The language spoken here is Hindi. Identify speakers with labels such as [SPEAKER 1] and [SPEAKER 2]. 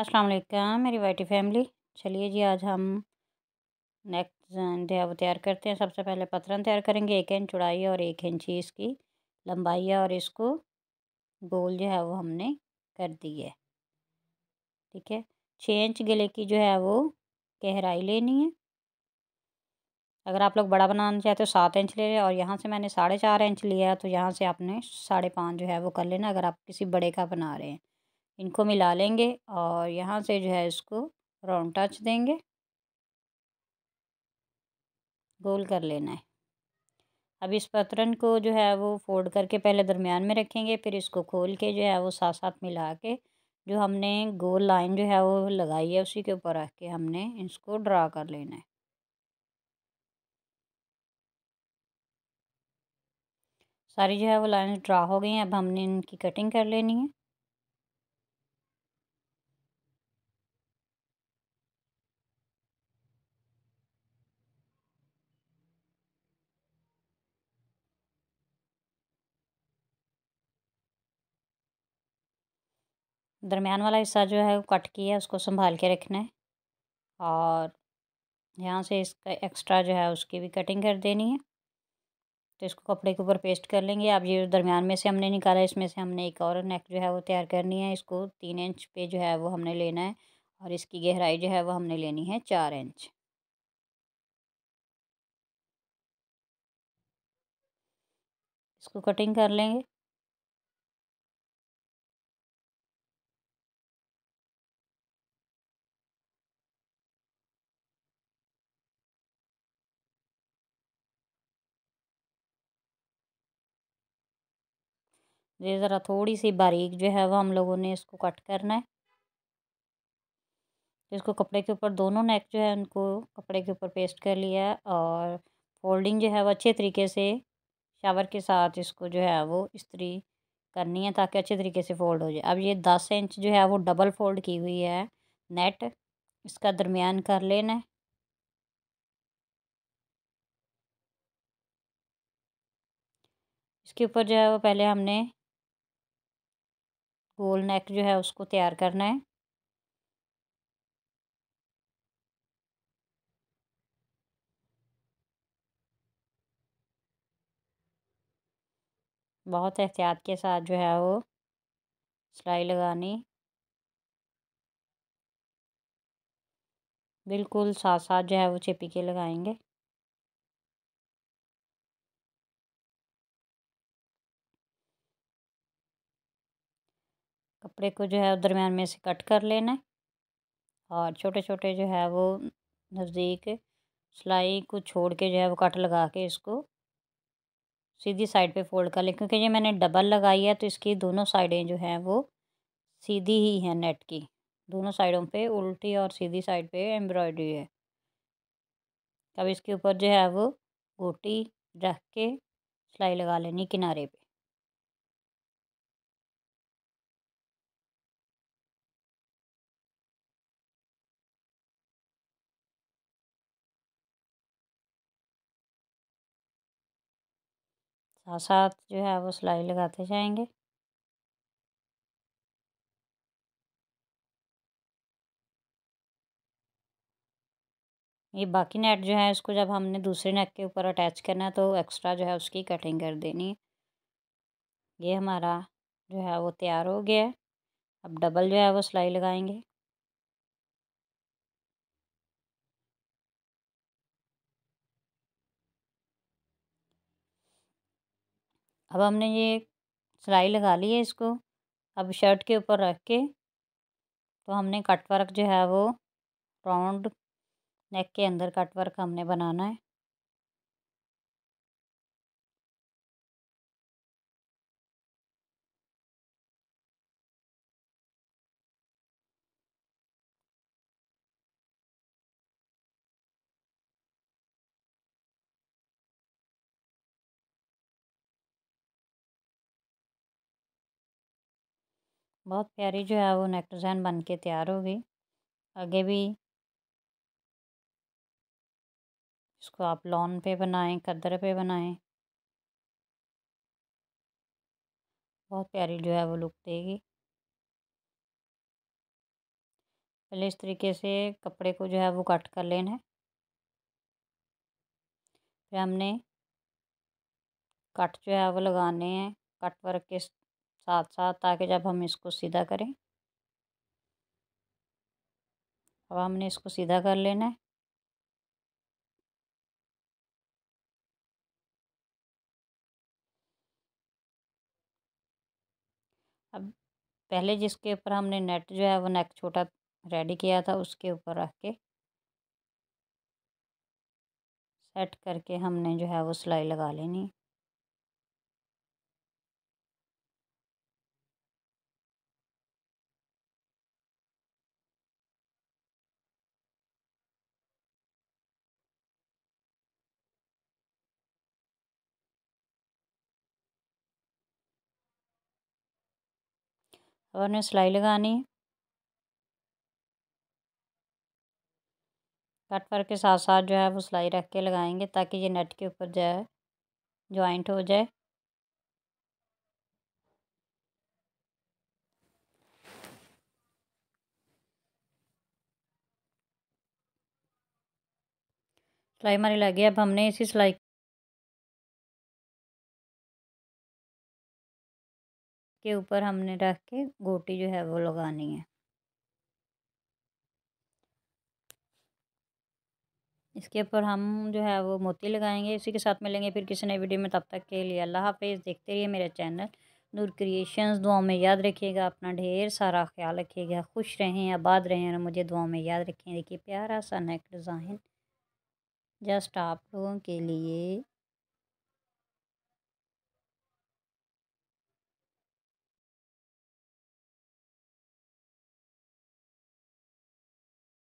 [SPEAKER 1] अस्सलाम वालेकुम मेरी वाइटी फैमिली चलिए जी आज हम नेक्स्ट वो तैयार करते हैं सबसे पहले पतरन तैयार करेंगे एक इंच चौड़ाई और एक इंच ही इसकी लंबाई है और इसको गोल जो है वो हमने कर दी है ठीक है छः इंच गले की जो है वो गहराई लेनी है अगर आप लोग बड़ा बनाना चाहते तो सात इंच ले लें और यहाँ से मैंने साढ़े चार इंच लिया तो यहाँ से आपने साढ़े पाँच जो है वो कर लेना अगर आप किसी बड़े का बना रहे हैं इनको मिला लेंगे और यहाँ से जो है इसको राउंड टच देंगे गोल कर लेना है अब इस पतरन को जो है वो फोल्ड करके पहले दरमियान में रखेंगे फिर इसको खोल के जो है वो साथ साथ मिला के जो हमने गोल लाइन जो है वो लगाई है उसी के ऊपर रख के हमने इसको ड्रा कर लेना है सारी जो है वो लाइन ड्रा हो गई हैं अब हमने इनकी कटिंग कर लेनी है दरमियान वाला हिस्सा जो है वो कट किया है उसको संभाल के रखना है और यहाँ से इसका एक्स्ट्रा जो है उसकी भी कटिंग कर देनी है तो इसको कपड़े के ऊपर पेस्ट कर लेंगे आप ये दरमियान में से हमने निकाला इसमें से हमने एक और नेक जो है वो तैयार करनी है इसको तीन इंच पे जो है वो हमने लेना है और इसकी गहराई जो है वो हमने लेनी है चार इंच इसको कटिंग कर लेंगे ये ज़रा थोड़ी सी बारीक जो है वो हम लोगों ने इसको कट करना है इसको कपड़े के ऊपर दोनों नेक जो है उनको कपड़े के ऊपर पेस्ट कर लिया है और फोल्डिंग जो है वो अच्छे तरीके से शावर के साथ इसको जो है वो इस्त्री करनी है ताकि अच्छे तरीके से फ़ोल्ड हो जाए अब ये दस इंच जो है वो डबल फोल्ड की हुई है नेट इसका दरमियान कर लेना है इसके ऊपर जो है वो पहले हमने गोल नेक जो है उसको तैयार करना है बहुत एहतियात के साथ जो है वो सिलाई लगानी बिल्कुल साथ साथ जो है वो चिपके के लगाएंगे कपड़े को जो है दरमियान में से कट कर लेना है और छोटे छोटे जो है वो नज़दीक सिलाई को छोड़ के जो है वो कट लगा के इसको सीधी साइड पे फोल्ड कर लें क्योंकि ये मैंने डबल लगाई है तो इसकी दोनों साइडें जो हैं वो सीधी ही हैं नेट की दोनों साइडों पे उल्टी और सीधी साइड पे एम्ब्रॉयडरी है अब इसके ऊपर जो है वो गोटी रख के सिलाई लगा लेनी किनारे पे साथ हाँ, साथ जो है वो सिलाई लगाते जाएंगे ये बाकी नेट जो है इसको जब हमने दूसरे नेट के ऊपर अटैच करना है तो एक्स्ट्रा जो है उसकी कटिंग कर देनी है ये हमारा जो है वो तैयार हो गया है अब डबल जो है वो सिलाई लगाएंगे अब हमने ये सिलाई लगा ली है इसको अब शर्ट के ऊपर रख के तो हमने कट वर्क जो है वो राउंड नेक के अंदर कटवर्क हमने बनाना है बहुत प्यारी जो है वो नेक डिज़ाइन बन के तैयार होगी आगे भी इसको आप लॉन पे बनाएं कदर पे बनाएं बहुत प्यारी जो है वो लुक देगी पहले इस तरीके से कपड़े को जो है वो कट कर लेना है फिर हमने कट जो है वो लगाने हैं कट वर्क के साथ साथ ताकि जब हम इसको सीधा करें अब हमने इसको सीधा कर लेना है अब पहले जिसके ऊपर हमने नेट जो है वो नेक छोटा रेडी किया था उसके ऊपर रख के सेट करके हमने जो है वो सिलाई लगा लेनी अब सिलाई लगानी कट फर के साथ साथ जो है वो सिलाई रख के लगाएंगे ताकि ये नेट के ऊपर जो है ज्वाइंट हो जाए सिलाई हमारी लगी अब हमने इसी सिलाई इसके ऊपर हमने रख के गोटी जो है वो लगानी है इसके ऊपर हम जो है वो मोती लगाएंगे इसी के साथ मिलेंगे फिर किसी नए वीडियो में तब तक के लिए अल्लाह हाफिज़ देखते रहिए मेरा चैनल नूर क्रिएशंस दुआओं में याद रखिएगा अपना ढेर सारा ख्याल रखिएगा खुश रहें आबाद रहें और मुझे दुआओं में याद रखें देखिए प्यारा सा नेक डिज़ाइन जस्ट आप लोगों के लिए